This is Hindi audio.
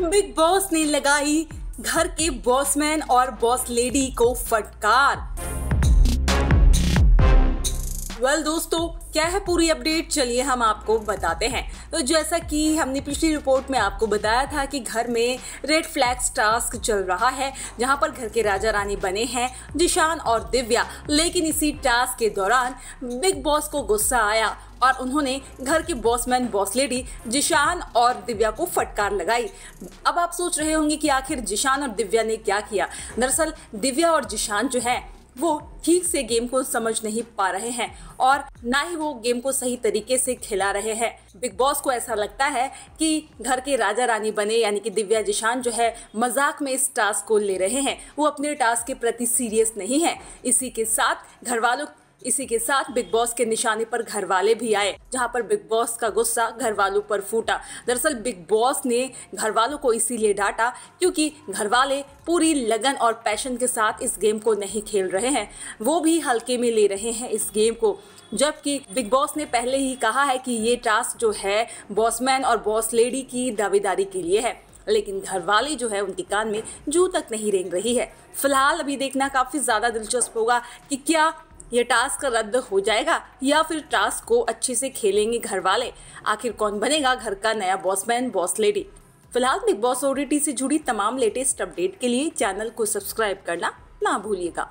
बिग बॉस ने लगाई घर के बॉसमैन और बॉस लेडी को फटकार वेल दोस्तों क्या है पूरी अपडेट चलिए हम आपको बताते हैं तो जैसा कि हमने पिछली रिपोर्ट में आपको बताया था कि घर में रेड फ्लैग्स टास्क चल रहा है जहां पर घर के राजा रानी बने हैं जिशान और दिव्या लेकिन इसी टास्क के दौरान बिग बॉस को गुस्सा आया और उन्होंने घर के बॉसमैन बॉस लेडी जिशान और दिव्या को फटकार लगाई अब आप सोच रहे होंगे कि आखिर जिशान और दिव्या ने क्या किया दरअसल दिव्या और जिशान जो है वो ठीक से गेम को समझ नहीं पा रहे हैं और ना ही वो गेम को सही तरीके से खिला रहे हैं बिग बॉस को ऐसा लगता है कि घर के राजा रानी बने यानी कि दिव्या जिशान जो है मजाक में इस टास्क को ले रहे हैं वो अपने टास्क के प्रति सीरियस नहीं है इसी के साथ घर वालों इसी के साथ बिग बॉस के निशाने पर घर वाले भी आए जहां पर बिग बॉस का गुस्सा घर वालों पर फूटा दरअसल बिग बॉस ने घर वालों को इसीलिए डांटा क्योंकि घर वाले पूरी लगन और पैशन के साथ इस गेम को नहीं खेल रहे हैं वो भी हल्के में ले रहे हैं इस गेम को जबकि बिग बॉस ने पहले ही कहा है कि ये टास्क जो है बॉसमैन और बॉस लेडी की दावेदारी के लिए है लेकिन घर वाले जो है उनके कान में जू तक नहीं रेंग रही है फिलहाल अभी देखना काफ़ी ज़्यादा दिलचस्प होगा कि क्या यह टास्क रद्द हो जाएगा या फिर टास्क को अच्छे से खेलेंगे घर वाले आखिर कौन बनेगा घर का नया बॉसमैन बॉस लेडी फिलहाल बिग बॉस ओडीटी से जुड़ी तमाम लेटेस्ट अपडेट के लिए चैनल को सब्सक्राइब करना ना भूलिएगा